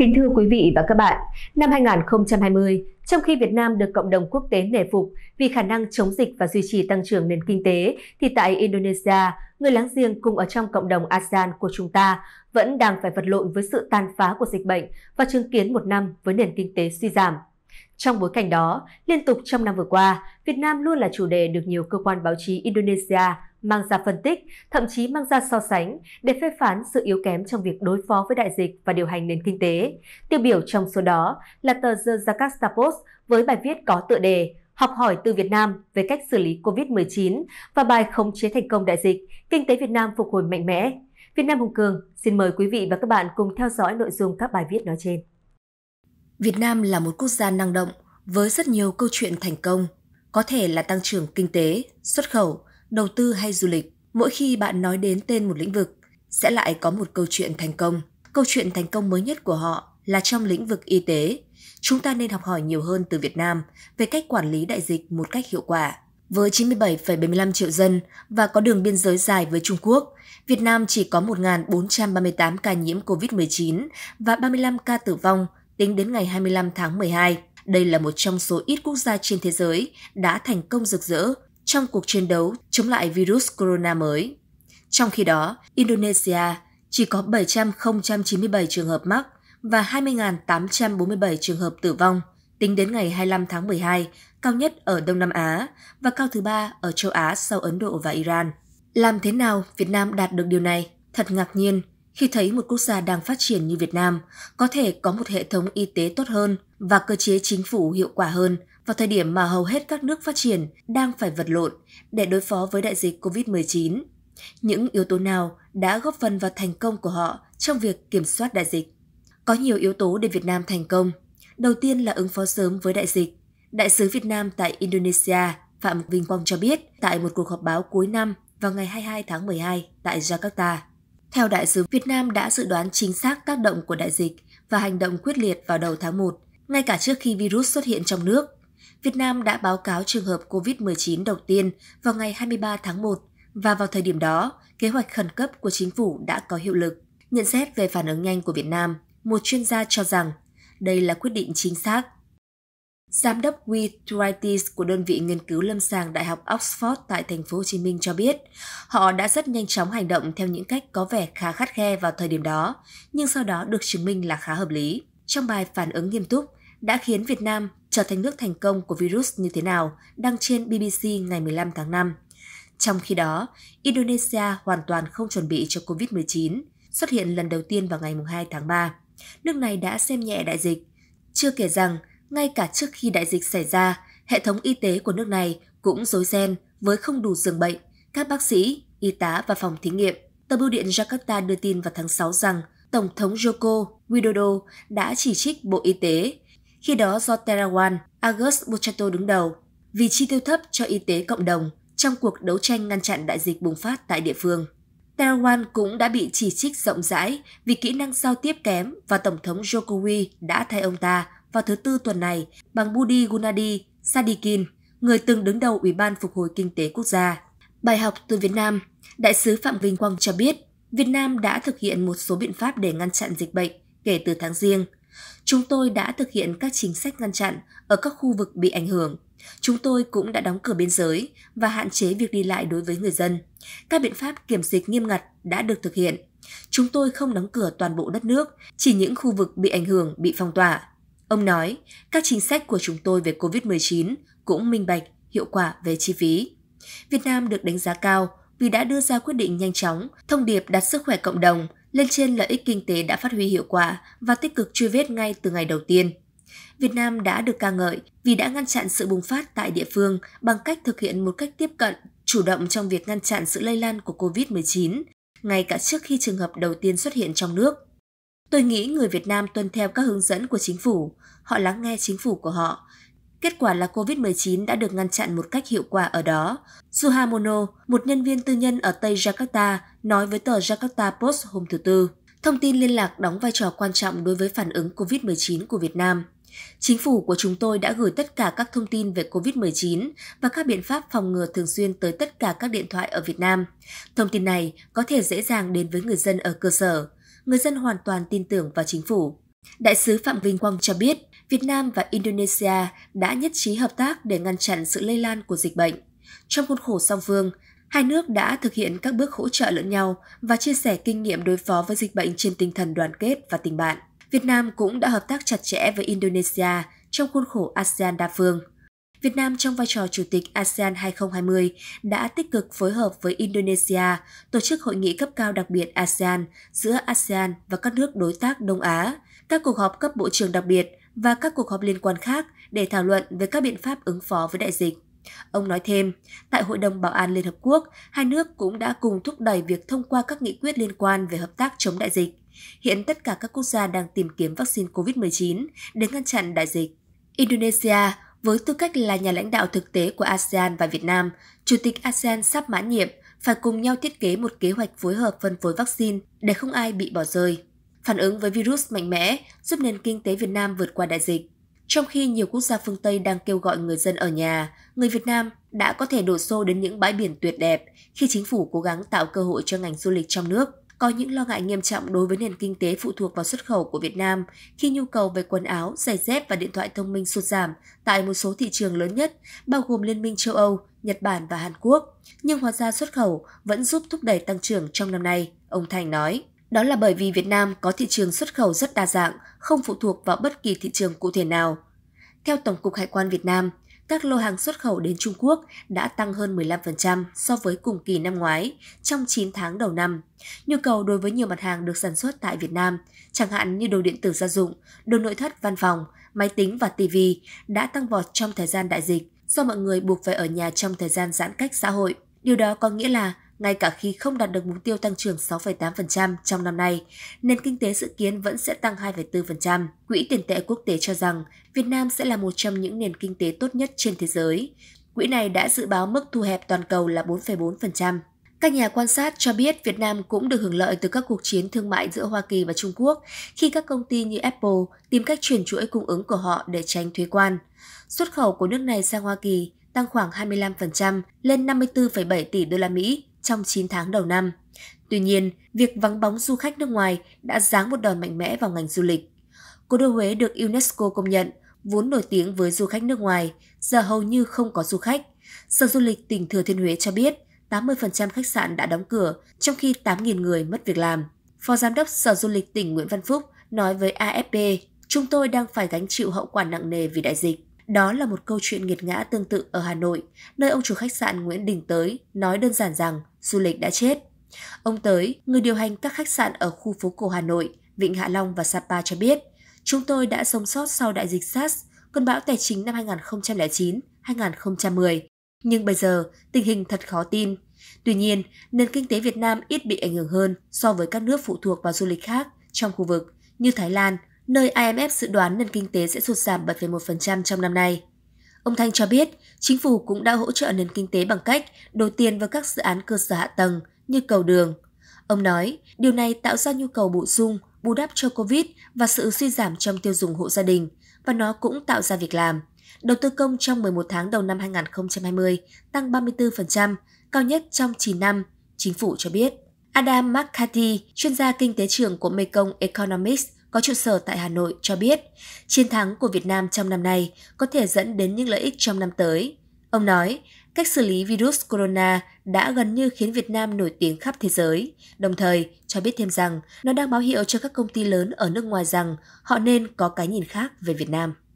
Kính thưa quý vị và các bạn, năm 2020, trong khi Việt Nam được cộng đồng quốc tế nể phục vì khả năng chống dịch và duy trì tăng trưởng nền kinh tế, thì tại Indonesia, người láng giềng cùng ở trong cộng đồng ASEAN của chúng ta vẫn đang phải vật lộn với sự tàn phá của dịch bệnh và chứng kiến một năm với nền kinh tế suy giảm. Trong bối cảnh đó, liên tục trong năm vừa qua, Việt Nam luôn là chủ đề được nhiều cơ quan báo chí Indonesia mang ra phân tích, thậm chí mang ra so sánh để phê phán sự yếu kém trong việc đối phó với đại dịch và điều hành nền kinh tế. Tiêu biểu trong số đó là tờ The Jakarta Post với bài viết có tựa đề Học hỏi từ Việt Nam về cách xử lý COVID-19 và bài khống chế thành công đại dịch, kinh tế Việt Nam phục hồi mạnh mẽ. Việt Nam Hùng Cường xin mời quý vị và các bạn cùng theo dõi nội dung các bài viết nói trên. Việt Nam là một quốc gia năng động với rất nhiều câu chuyện thành công, có thể là tăng trưởng kinh tế, xuất khẩu, đầu tư hay du lịch, mỗi khi bạn nói đến tên một lĩnh vực, sẽ lại có một câu chuyện thành công. Câu chuyện thành công mới nhất của họ là trong lĩnh vực y tế. Chúng ta nên học hỏi nhiều hơn từ Việt Nam về cách quản lý đại dịch một cách hiệu quả. Với 97,75 triệu dân và có đường biên giới dài với Trung Quốc, Việt Nam chỉ có 1.438 ca nhiễm COVID-19 và 35 ca tử vong tính đến ngày 25 tháng 12. Đây là một trong số ít quốc gia trên thế giới đã thành công rực rỡ trong cuộc chiến đấu chống lại virus corona mới. Trong khi đó, Indonesia chỉ có 797 trường hợp mắc và 20.847 trường hợp tử vong tính đến ngày 25 tháng 12, cao nhất ở Đông Nam Á và cao thứ ba ở châu Á sau Ấn Độ và Iran. Làm thế nào Việt Nam đạt được điều này? Thật ngạc nhiên khi thấy một quốc gia đang phát triển như Việt Nam có thể có một hệ thống y tế tốt hơn và cơ chế chính phủ hiệu quả hơn vào thời điểm mà hầu hết các nước phát triển đang phải vật lộn để đối phó với đại dịch COVID-19. Những yếu tố nào đã góp phần vào thành công của họ trong việc kiểm soát đại dịch? Có nhiều yếu tố để Việt Nam thành công. Đầu tiên là ứng phó sớm với đại dịch. Đại sứ Việt Nam tại Indonesia Phạm Vinh Quang cho biết tại một cuộc họp báo cuối năm vào ngày 22 tháng 12 tại Jakarta. Theo đại sứ, Việt Nam đã dự đoán chính xác tác động của đại dịch và hành động quyết liệt vào đầu tháng 1, ngay cả trước khi virus xuất hiện trong nước. Việt Nam đã báo cáo trường hợp COVID-19 đầu tiên vào ngày 23 tháng 1 và vào thời điểm đó, kế hoạch khẩn cấp của chính phủ đã có hiệu lực. Nhận xét về phản ứng nhanh của Việt Nam, một chuyên gia cho rằng đây là quyết định chính xác. Giám đốc Wittritis của đơn vị nghiên cứu lâm sàng Đại học Oxford tại thành phố Hồ Chí Minh cho biết, họ đã rất nhanh chóng hành động theo những cách có vẻ khá khắt khe vào thời điểm đó, nhưng sau đó được chứng minh là khá hợp lý. Trong bài phản ứng nghiêm túc, đã khiến Việt Nam trở thành nước thành công của virus như thế nào, đăng trên BBC ngày 15 tháng 5. Trong khi đó, Indonesia hoàn toàn không chuẩn bị cho COVID-19, xuất hiện lần đầu tiên vào ngày 2 tháng 3. Nước này đã xem nhẹ đại dịch. Chưa kể rằng, ngay cả trước khi đại dịch xảy ra, hệ thống y tế của nước này cũng rối ren với không đủ giường bệnh, các bác sĩ, y tá và phòng thí nghiệm. Tờ bưu điện Jakarta đưa tin vào tháng 6 rằng Tổng thống Joko Widodo đã chỉ trích Bộ Y tế khi đó do Terawan, Agus Buchato đứng đầu, vì chi tiêu thấp cho y tế cộng đồng trong cuộc đấu tranh ngăn chặn đại dịch bùng phát tại địa phương. Terawan cũng đã bị chỉ trích rộng rãi vì kỹ năng giao tiếp kém và Tổng thống Jokowi đã thay ông ta vào thứ Tư tuần này bằng Budi Gunadi Sadikin, người từng đứng đầu Ủy ban Phục hồi Kinh tế Quốc gia. Bài học từ Việt Nam, Đại sứ Phạm Vinh Quang cho biết Việt Nam đã thực hiện một số biện pháp để ngăn chặn dịch bệnh kể từ tháng riêng – Chúng tôi đã thực hiện các chính sách ngăn chặn ở các khu vực bị ảnh hưởng. Chúng tôi cũng đã đóng cửa biên giới và hạn chế việc đi lại đối với người dân. Các biện pháp kiểm dịch nghiêm ngặt đã được thực hiện. Chúng tôi không đóng cửa toàn bộ đất nước, chỉ những khu vực bị ảnh hưởng bị phong tỏa. Ông nói, các chính sách của chúng tôi về COVID-19 cũng minh bạch, hiệu quả về chi phí. Việt Nam được đánh giá cao vì đã đưa ra quyết định nhanh chóng, thông điệp đặt sức khỏe cộng đồng lên trên lợi ích kinh tế đã phát huy hiệu quả và tích cực truy vết ngay từ ngày đầu tiên. Việt Nam đã được ca ngợi vì đã ngăn chặn sự bùng phát tại địa phương bằng cách thực hiện một cách tiếp cận, chủ động trong việc ngăn chặn sự lây lan của COVID-19, ngay cả trước khi trường hợp đầu tiên xuất hiện trong nước. Tôi nghĩ người Việt Nam tuân theo các hướng dẫn của chính phủ, họ lắng nghe chính phủ của họ, Kết quả là COVID-19 đã được ngăn chặn một cách hiệu quả ở đó. Suhamono, một nhân viên tư nhân ở Tây Jakarta, nói với tờ Jakarta Post hôm thứ Tư. Thông tin liên lạc đóng vai trò quan trọng đối với phản ứng COVID-19 của Việt Nam. Chính phủ của chúng tôi đã gửi tất cả các thông tin về COVID-19 và các biện pháp phòng ngừa thường xuyên tới tất cả các điện thoại ở Việt Nam. Thông tin này có thể dễ dàng đến với người dân ở cơ sở. Người dân hoàn toàn tin tưởng vào chính phủ. Đại sứ Phạm Vinh Quang cho biết, Việt Nam và Indonesia đã nhất trí hợp tác để ngăn chặn sự lây lan của dịch bệnh. Trong khuôn khổ song phương, hai nước đã thực hiện các bước hỗ trợ lẫn nhau và chia sẻ kinh nghiệm đối phó với dịch bệnh trên tinh thần đoàn kết và tình bạn. Việt Nam cũng đã hợp tác chặt chẽ với Indonesia trong khuôn khổ ASEAN đa phương. Việt Nam trong vai trò chủ tịch ASEAN 2020 đã tích cực phối hợp với Indonesia tổ chức hội nghị cấp cao đặc biệt ASEAN giữa ASEAN và các nước đối tác Đông Á các cuộc họp cấp bộ trưởng đặc biệt và các cuộc họp liên quan khác để thảo luận về các biện pháp ứng phó với đại dịch. Ông nói thêm, tại Hội đồng Bảo an Liên Hợp Quốc, hai nước cũng đã cùng thúc đẩy việc thông qua các nghị quyết liên quan về hợp tác chống đại dịch. Hiện tất cả các quốc gia đang tìm kiếm vaccine COVID-19 để ngăn chặn đại dịch. Indonesia, với tư cách là nhà lãnh đạo thực tế của ASEAN và Việt Nam, Chủ tịch ASEAN sắp mãn nhiệm phải cùng nhau thiết kế một kế hoạch phối hợp phân phối vaccine để không ai bị bỏ rơi phản ứng với virus mạnh mẽ giúp nền kinh tế Việt Nam vượt qua đại dịch. Trong khi nhiều quốc gia phương Tây đang kêu gọi người dân ở nhà, người Việt Nam đã có thể đổ xô đến những bãi biển tuyệt đẹp khi chính phủ cố gắng tạo cơ hội cho ngành du lịch trong nước. Có những lo ngại nghiêm trọng đối với nền kinh tế phụ thuộc vào xuất khẩu của Việt Nam khi nhu cầu về quần áo, giày dép và điện thoại thông minh sụt giảm tại một số thị trường lớn nhất, bao gồm Liên minh châu Âu, Nhật Bản và Hàn Quốc. Nhưng hóa ra xuất khẩu vẫn giúp thúc đẩy tăng trưởng trong năm nay, ông Thành nói. Đó là bởi vì Việt Nam có thị trường xuất khẩu rất đa dạng, không phụ thuộc vào bất kỳ thị trường cụ thể nào. Theo Tổng cục Hải quan Việt Nam, các lô hàng xuất khẩu đến Trung Quốc đã tăng hơn 15% so với cùng kỳ năm ngoái trong 9 tháng đầu năm. Nhu cầu đối với nhiều mặt hàng được sản xuất tại Việt Nam, chẳng hạn như đồ điện tử gia dụng, đồ nội thất văn phòng, máy tính và TV đã tăng vọt trong thời gian đại dịch do mọi người buộc phải ở nhà trong thời gian giãn cách xã hội. Điều đó có nghĩa là ngay cả khi không đạt được mục tiêu tăng trưởng 6,8% trong năm nay, nền kinh tế dự kiến vẫn sẽ tăng 2,4%. Quỹ tiền tệ quốc tế cho rằng Việt Nam sẽ là một trong những nền kinh tế tốt nhất trên thế giới. Quỹ này đã dự báo mức thu hẹp toàn cầu là 4,4%. Các nhà quan sát cho biết Việt Nam cũng được hưởng lợi từ các cuộc chiến thương mại giữa Hoa Kỳ và Trung Quốc khi các công ty như Apple tìm cách chuyển chuỗi cung ứng của họ để tránh thuế quan. Xuất khẩu của nước này sang Hoa Kỳ tăng khoảng 25% lên 54,7 tỷ đô la Mỹ trong 9 tháng đầu năm. Tuy nhiên, việc vắng bóng du khách nước ngoài đã giáng một đòn mạnh mẽ vào ngành du lịch. Cố đô Huế được UNESCO công nhận, vốn nổi tiếng với du khách nước ngoài, giờ hầu như không có du khách. Sở Du lịch tỉnh Thừa Thiên Huế cho biết 80% khách sạn đã đóng cửa, trong khi 8.000 người mất việc làm. Phó Giám đốc Sở Du lịch tỉnh Nguyễn Văn Phúc nói với AFP, chúng tôi đang phải gánh chịu hậu quả nặng nề vì đại dịch. Đó là một câu chuyện nghiệt ngã tương tự ở Hà Nội, nơi ông chủ khách sạn Nguyễn Đình Tới nói đơn giản rằng du lịch đã chết. Ông Tới, người điều hành các khách sạn ở khu phố cổ Hà Nội, Vịnh Hạ Long và Sapa cho biết, chúng tôi đã sống sót sau đại dịch SARS, cơn bão tài chính năm 2009, 2010. Nhưng bây giờ, tình hình thật khó tin. Tuy nhiên, nền kinh tế Việt Nam ít bị ảnh hưởng hơn so với các nước phụ thuộc vào du lịch khác trong khu vực như Thái Lan, nơi IMF dự đoán nền kinh tế sẽ sụt giảm 7,1% trong năm nay. Ông Thanh cho biết, chính phủ cũng đã hỗ trợ nền kinh tế bằng cách đầu tiền vào các dự án cơ sở hạ tầng như cầu đường. Ông nói, điều này tạo ra nhu cầu bổ sung, bù đắp cho Covid và sự suy giảm trong tiêu dùng hộ gia đình, và nó cũng tạo ra việc làm. Đầu tư công trong 11 tháng đầu năm 2020 tăng 34%, cao nhất trong 9 năm, chính phủ cho biết. Adam McCarthy, chuyên gia kinh tế trưởng của Mekong Economics, có trụ sở tại Hà Nội cho biết chiến thắng của Việt Nam trong năm nay có thể dẫn đến những lợi ích trong năm tới. Ông nói, cách xử lý virus corona đã gần như khiến Việt Nam nổi tiếng khắp thế giới, đồng thời cho biết thêm rằng nó đang báo hiệu cho các công ty lớn ở nước ngoài rằng họ nên có cái nhìn khác về Việt Nam.